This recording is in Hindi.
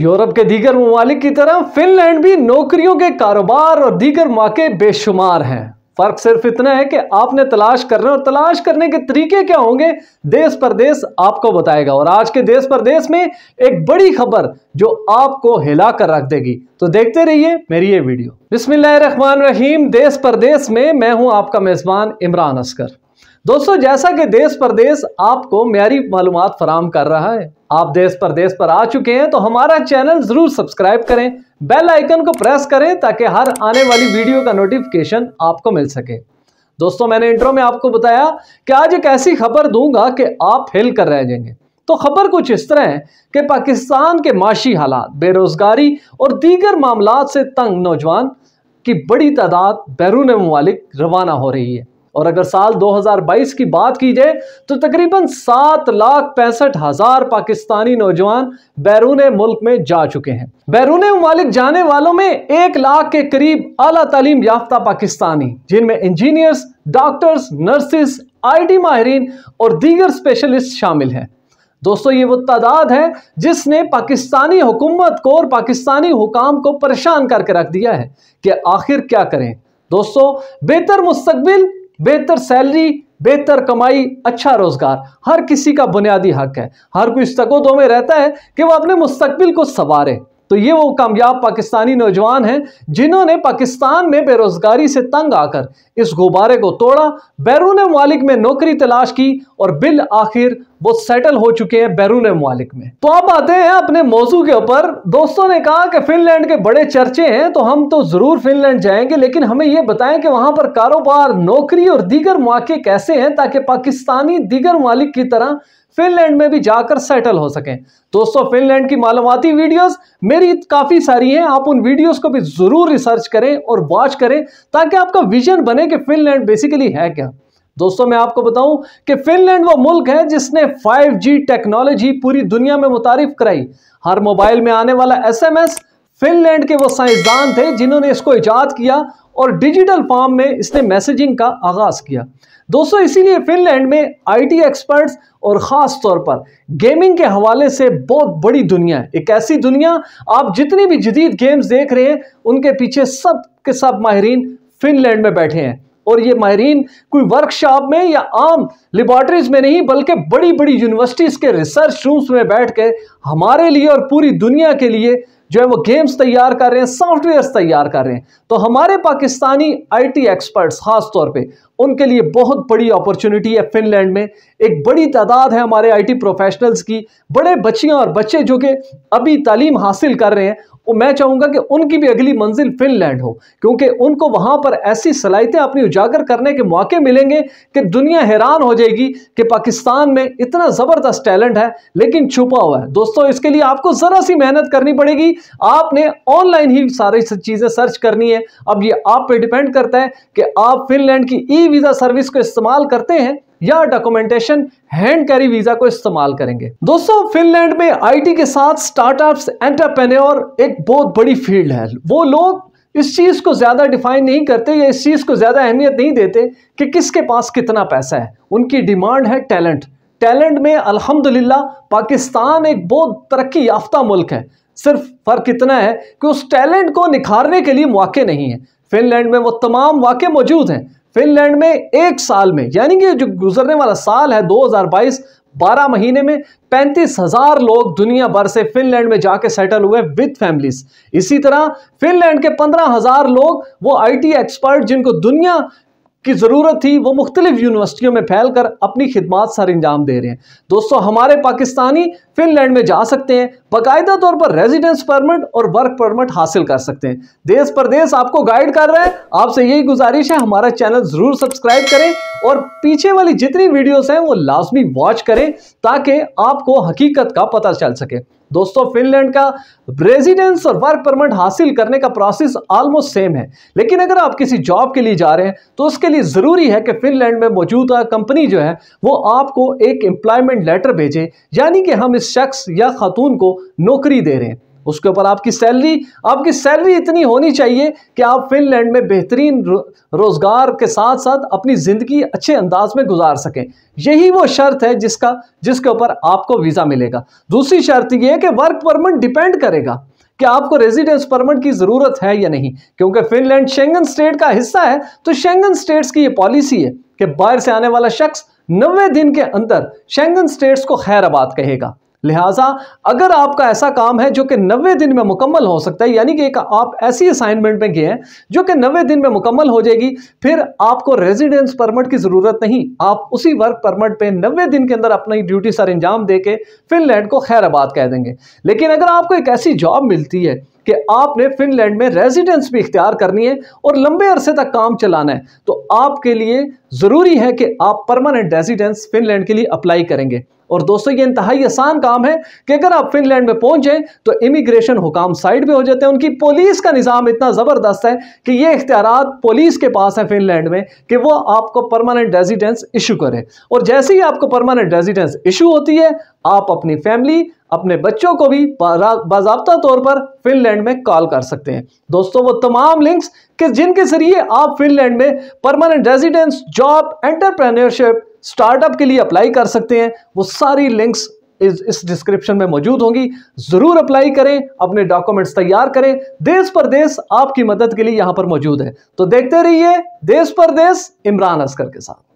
यूरोप के दीगर ममालिक की तरह फिनलैंड भी नौकरियों के कारोबार और दीगर मौके बेशुमार हैं फ़र्क सिर्फ इतना है कि आपने तलाश करना और तलाश करने के तरीके क्या होंगे देश परदेश आपको बताएगा और आज के देश परदेश में एक बड़ी खबर जो आपको हिला कर रख देगी तो देखते रहिए मेरी ये वीडियो बिस्मिल्लाह रहीम देश परदेश में मैं हूं आपका मेज़बान इमरान असकर दोस्तों जैसा कि देश प्रदेश आपको म्यारी मालूम फराम कर रहा है आप देश प्रदेश पर आ चुके हैं तो हमारा चैनल जरूर सब्सक्राइब करें बेल आइकन को प्रेस करें ताकि हर आने वाली वीडियो का नोटिफिकेशन आपको मिल सके दोस्तों मैंने इंट्रो में आपको बताया कि आज एक ऐसी खबर दूंगा कि आप हिल कर रह जाएंगे तो खबर कुछ इस तरह है कि पाकिस्तान के माशी हालात बेरोजगारी और दीगर मामला से तंग नौजवान की बड़ी तादाद बैरून ममालिक रवाना हो रही है और अगर साल 2022 की बात की जाए तो तकरीबन सात लाख पैंसठ हजार पाकिस्तानी नौजवान बैरून मुल्क में जा चुके हैं बैरून ममालिक जाने वालों में एक लाख के करीब अला तालीम याफ्ता पाकिस्तानी जिनमें इंजीनियर्स डॉक्टर्स नर्सिस आईटी माहरीन और दीगर स्पेशलिस्ट शामिल हैं दोस्तों ये वो तादाद है जिसने पाकिस्तानी हुकूमत को और पाकिस्तानी हुकाम को परेशान करके रख दिया है कि आखिर क्या करें दोस्तों बेहतर मुस्तबिल बेहतर सैलरी बेहतर कमाई अच्छा रोजगार हर किसी का बुनियादी हक है हर कोई इस तकोदों में रहता है कि वह अपने मुस्तबिल को संवारे तो ये वो कामयाब पाकिस्तानी नौजवान हैं जिन्होंने पाकिस्तान में बेरोज़गारी से तंग आकर इस गुब्बारे को तोड़ा बैरून ममालिक में नौकरी तलाश की और बिल आखिर वो सेटल हो चुके हैं बैरून ममालिक में तो आप आते हैं अपने मौजू के ऊपर दोस्तों ने कहा कि फिनलैंड के बड़े चर्चे हैं तो हम तो ज़रूर फिनलैंड जाएंगे लेकिन हमें यह बताएं कि वहां पर कारोबार नौकरी और दीगर मौके कैसे हैं ताकि पाकिस्तानी दीगर ममालिक की तरह फिनलैंड में भी जाकर सेटल हो सके दोस्तों फिनलैंड की मालूमती वीडियोस मेरी काफ़ी सारी हैं आप उन वीडियोस को भी ज़रूर रिसर्च करें और वॉच करें ताकि आपका विजन बने कि फिनलैंड बेसिकली है क्या दोस्तों मैं आपको बताऊं कि फिनलैंड वो मुल्क है जिसने 5G टेक्नोलॉजी पूरी दुनिया में मुतारिफ कराई हर मोबाइल में आने वाला एसएमएस फिनलैंड के वो साइंसदान थे जिन्होंने इसको ईजाद किया और डिजिटल फॉर्म में इसने मैसेजिंग का आगाज किया दोस्तों इसीलिए फिनलैंड में आईटी एक्सपर्ट्स और ख़ास तौर पर गेमिंग के हवाले से बहुत बड़ी दुनिया है एक ऐसी दुनिया आप जितनी भी जदीद गेम्स देख रहे हैं उनके पीछे सब के सब माहरीन फिनलैंड में बैठे हैं और ये माहरीन कोई वर्कशॉप में या आम लेबॉरटरीज में नहीं बल्कि बड़ी बड़ी यूनिवर्सिटीज़ के रिसर्च रूम्स में बैठ के हमारे लिए और पूरी दुनिया के लिए जो है वो गेम्स तैयार कर रहे हैं सॉफ्टवेयर तैयार कर रहे हैं तो हमारे पाकिस्तानी आईटी एक्सपर्ट्स खास तौर पे उनके लिए बहुत बड़ी अपॉर्चुनिटी है फिनलैंड में एक बड़ी तादाद है हमारे आईटी प्रोफेशनल्स की बड़े बच्चियां और बच्चे जो कि अभी तालीम हासिल कर रहे हैं और मैं चाहूंगा कि उनकी भी अगली मंजिल फिनलैंड हो क्योंकि उनको वहां पर ऐसी सलाहितें अपनी उजागर करने के मौके मिलेंगे कि दुनिया हैरान हो जाएगी कि पाकिस्तान में इतना ज़बरदस्त टैलेंट है लेकिन छुपा हुआ है दोस्तों इसके लिए आपको ज़रा सी मेहनत करनी पड़ेगी आपने ऑनलाइन ही सारी चीज़ें सर्च करनी है अब ये आप पर डिपेंड करता है कि आप फिनलैंड की ई वीज़ा सर्विस को इस्तेमाल करते हैं या डॉक्यूमेंटेशन हैंड कैरी वीजा को इस्तेमाल करेंगे दोस्तों फिनलैंड में आईटी के साथ स्टार्टअप्स एंटरप्रेन्योर एक बहुत बड़ी फील्ड है वो लोग इस चीज़ को ज़्यादा डिफाइन नहीं करते या इस चीज़ को ज़्यादा अहमियत नहीं देते कि किसके पास कितना पैसा है उनकी डिमांड है टैलेंट टैलेंट में अल्हम्दुलिल्लाह पाकिस्तान एक बहुत तरक्की याफ्ता मुल्क है सिर्फ फ़र्क इतना है कि उस टैलेंट को निखारने के लिए मौके नहीं है फिनलैंड में वो तमाम वाक्य मौजूद हैं फिनलैंड में एक साल में यानी कि जो गुजरने वाला साल है 2022 12 महीने में पैंतीस हजार लोग दुनिया भर से फिनलैंड में जाके सेटल हुए विद फैमिलीज इसी तरह फिनलैंड के पंद्रह हजार लोग वो आईटी एक्सपर्ट जिनको दुनिया की ज़रूरत थी वो मुख्तलिफ यूनिवर्सिटियों में फैलकर अपनी खिदमत सर अंजाम दे रहे हैं दोस्तों हमारे पाकिस्तानी फिनलैंड में जा सकते हैं बाकायदा तौर पर रेजिडेंस परमिट और वर्क परमिट हासिल कर सकते हैं देश परदेश आपको गाइड कर रहा है आपसे यही गुजारिश है हमारा चैनल ज़रूर सब्सक्राइब करें और पीछे वाली जितनी वीडियोस हैं वो लाजमी वॉच करें ताकि आपको हकीकत का पता चल सके दोस्तों फिनलैंड का रेजिडेंस और वर्क परमिट हासिल करने का प्रोसेस ऑलमोस्ट सेम है लेकिन अगर आप किसी जॉब के लिए जा रहे हैं तो उसके लिए ज़रूरी है कि फिनलैंड में मौजूदा कंपनी जो है वो आपको एक एम्प्लॉयमेंट लेटर भेजे यानी कि हम इस शख्स या खातून को नौकरी दे रहे हैं उसके ऊपर आपकी सैलरी आपकी सैलरी इतनी होनी चाहिए कि आप फिनलैंड में बेहतरीन रोज़गार के साथ साथ अपनी ज़िंदगी अच्छे अंदाज में गुजार सकें यही वो शर्त है जिसका जिसके ऊपर आपको वीज़ा मिलेगा दूसरी शर्त यह है कि वर्क परमिट डिपेंड करेगा कि आपको रेजिडेंस परमिट की ज़रूरत है या नहीं क्योंकि फिनलैंड शेंगन स्टेट का हिस्सा है तो शेंगन स्टेट्स की ये पॉलिसी है कि बाहर से आने वाला शख्स नब्बे दिन के अंदर शेंगन स्टेट्स को खैर आबाद कहेगा लिहाजा अगर आपका ऐसा काम है जो कि 90 दिन में मुकम्मल हो सकता है यानी कि एक आप ऐसी असाइनमेंट में गए हैं जो कि 90 दिन में मुकम्मल हो जाएगी फिर आपको रेजिडेंस परमिट की ज़रूरत नहीं आप उसी वर्क परमिट पे 90 दिन के अंदर अपनी ड्यूटी सर अंजाम दे के फिनलैंड को खैराबाद कह देंगे लेकिन अगर आपको एक ऐसी जॉब मिलती है कि आपने फिनलैंड में रेजिडेंस भी इख्तियार करनी है और लंबे अरसे तक काम चलाना है तो आपके लिए ज़रूरी है कि आप परमानेंट रेजिडेंस फिनलैंड के लिए अप्लाई करेंगे और दोस्तों ये इंतहाई आसान काम है कि अगर आप फिनलैंड में पहुंच जाए तो इमिग्रेशन हुकाम साइड पे हो जाते हैं उनकी पुलिस का निज़ाम इतना ज़बरदस्त है कि ये इख्तियार पुलिस के पास है फिनलैंड में कि वो आपको परमानेंट रेजिडेंस इशू करे और जैसे ही आपको परमानेंट रेजिडेंस इशू होती है आप अपनी फैमिली अपने बच्चों को भी बाबा तौर पर फिनलैंड में कॉल कर सकते हैं दोस्तों वो तमाम लिंक्स कि जिनके जरिए आप फिनलैंड में permanent residence job entrepreneurship startup के लिए अप्लाई कर सकते हैं वो सारी लिंक्स इस इस डिस्क्रिप्शन में मौजूद होंगी ज़रूर अप्लाई करें अपने डॉक्यूमेंट्स तैयार करें देश परदेश आपकी मदद के लिए यहां पर मौजूद है तो देखते रहिए देश परदेश इमरान असकर के साथ